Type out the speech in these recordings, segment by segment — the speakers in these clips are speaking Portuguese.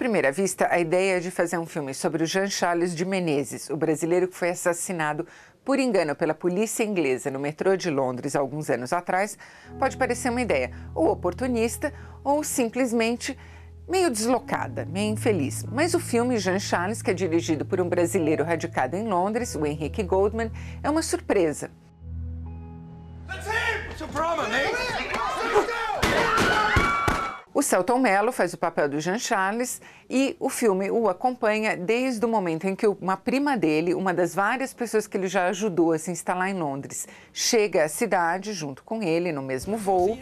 primeira vista, a ideia de fazer um filme sobre o Jean Charles de Menezes, o brasileiro que foi assassinado por engano pela polícia inglesa no metrô de Londres alguns anos atrás, pode parecer uma ideia ou oportunista ou simplesmente meio deslocada, meio infeliz. Mas o filme Jean Charles, que é dirigido por um brasileiro radicado em Londres, o Henrique Goldman, é uma surpresa. him! It's a problem, eh? O Celton Mello faz o papel do Jean Charles e o filme o acompanha desde o momento em que uma prima dele, uma das várias pessoas que ele já ajudou a assim, se instalar em Londres, chega à cidade junto com ele no mesmo voo,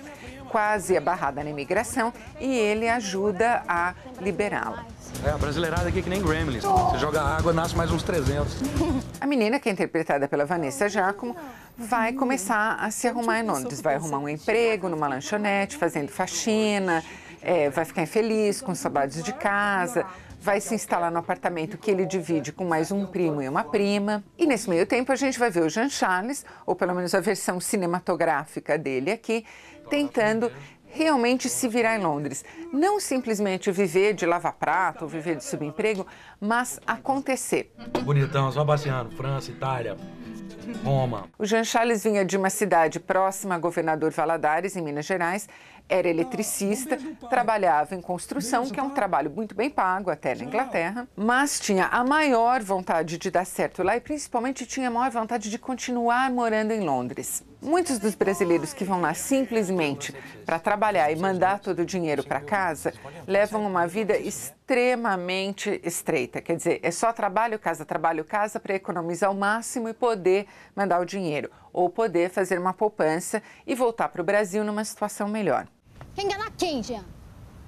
quase abarrada na imigração, e ele ajuda a liberá-la. É, a brasileirada aqui é que nem gremlins. Você joga água, nasce mais uns 300. A menina, que é interpretada pela Vanessa Giacomo, vai começar a se arrumar em Londres. Vai arrumar um emprego numa lanchonete, fazendo faxina, é, vai ficar infeliz, com os saudades de casa, vai se instalar no apartamento que ele divide com mais um primo e uma prima. E nesse meio tempo a gente vai ver o Jean Charles, ou pelo menos a versão cinematográfica dele aqui, tentando realmente se virar em Londres. Não simplesmente viver de lavar prato ou viver de subemprego, mas acontecer. Bonitão, só passeando. França, Itália, Roma. O Jean Charles vinha de uma cidade próxima a Governador Valadares, em Minas Gerais. Era eletricista, é trabalhava em construção, que é um trabalho muito bem pago até na Inglaterra, mas tinha a maior vontade de dar certo lá e principalmente tinha a maior vontade de continuar morando em Londres. Muitos dos brasileiros que vão lá simplesmente para trabalhar e mandar todo o dinheiro para casa levam uma vida extremamente estreita. Quer dizer, é só trabalho, casa, trabalho, casa para economizar o máximo e poder mandar o dinheiro ou poder fazer uma poupança e voltar para o Brasil numa situação melhor. Enganar quem, Jean?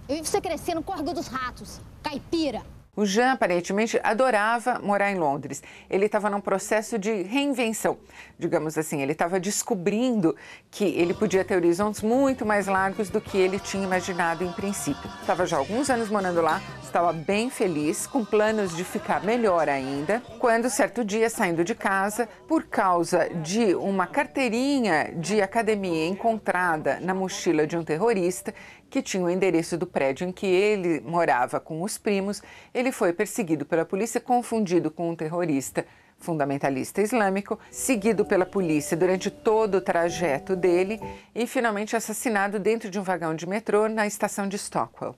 Eu vi você crescendo no Corgo dos Ratos, caipira. O Jean aparentemente adorava morar em Londres. Ele estava num processo de reinvenção, digamos assim. Ele estava descobrindo que ele podia ter horizontes muito mais largos do que ele tinha imaginado em princípio. Estava já alguns anos morando lá, estava bem feliz, com planos de ficar melhor ainda. Quando certo dia, saindo de casa, por causa de uma carteirinha de academia encontrada na mochila de um terrorista que tinha o endereço do prédio em que ele morava com os primos, ele ele foi perseguido pela polícia, confundido com um terrorista fundamentalista islâmico, seguido pela polícia durante todo o trajeto dele e finalmente assassinado dentro de um vagão de metrô na estação de Stockwell.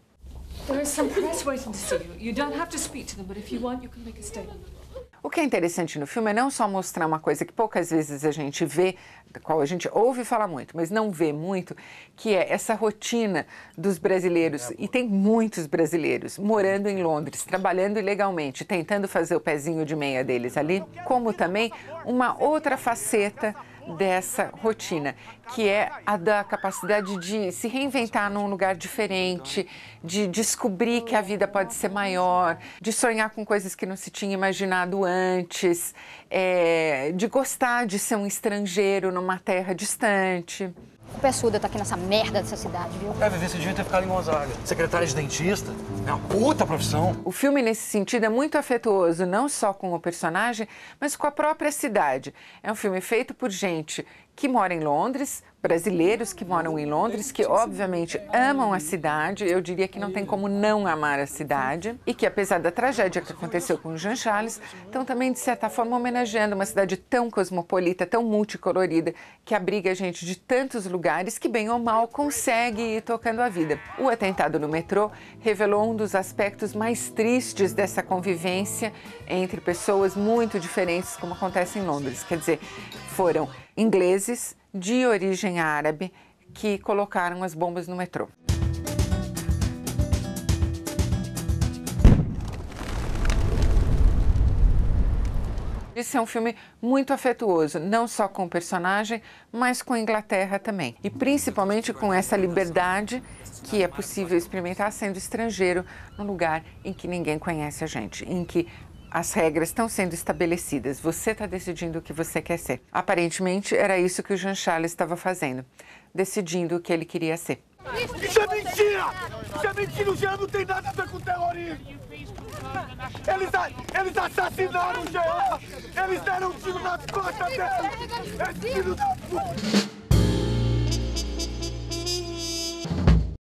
There is some press waiting to see you. You don't have to speak to them, but if you want, you can make a statement que é interessante no filme é não só mostrar uma coisa que poucas vezes a gente vê, da qual a gente ouve falar muito, mas não vê muito, que é essa rotina dos brasileiros, é, e tem muitos brasileiros morando em Londres, trabalhando ilegalmente, tentando fazer o pezinho de meia deles ali, como também uma outra faceta dessa rotina, que é a da capacidade de se reinventar num lugar diferente, de descobrir que a vida pode ser maior, de sonhar com coisas que não se tinha imaginado antes, é, de gostar de ser um estrangeiro numa terra distante. O é sua estar aqui nessa merda dessa cidade, viu? É, Vivi, você devia ter ficado em Gonzaga. Secretária de dentista é uma puta profissão. O filme, nesse sentido, é muito afetuoso, não só com o personagem, mas com a própria cidade. É um filme feito por gente que mora em Londres, brasileiros que moram em Londres, que obviamente amam a cidade, eu diria que não tem como não amar a cidade, e que apesar da tragédia que aconteceu com o Jean Charles, estão também de certa forma homenageando uma cidade tão cosmopolita, tão multicolorida, que abriga gente de tantos lugares que bem ou mal consegue ir tocando a vida. O atentado no metrô revelou um dos aspectos mais tristes dessa convivência entre pessoas muito diferentes como acontece em Londres. Quer dizer, foram ingleses, de origem árabe que colocaram as bombas no metrô. Esse é um filme muito afetuoso, não só com o personagem, mas com a Inglaterra também. E principalmente com essa liberdade que é possível experimentar sendo estrangeiro num lugar em que ninguém conhece a gente, em que as regras estão sendo estabelecidas, você está decidindo o que você quer ser. Aparentemente, era isso que o Jean Charles estava fazendo, decidindo o que ele queria ser. Isso é mentira! Isso é mentira! O Jean não tem nada a ver com terrorismo! Eles, eles assassinaram o Jean! Eles deram um tiro nas costas dele! Esse filho da puta!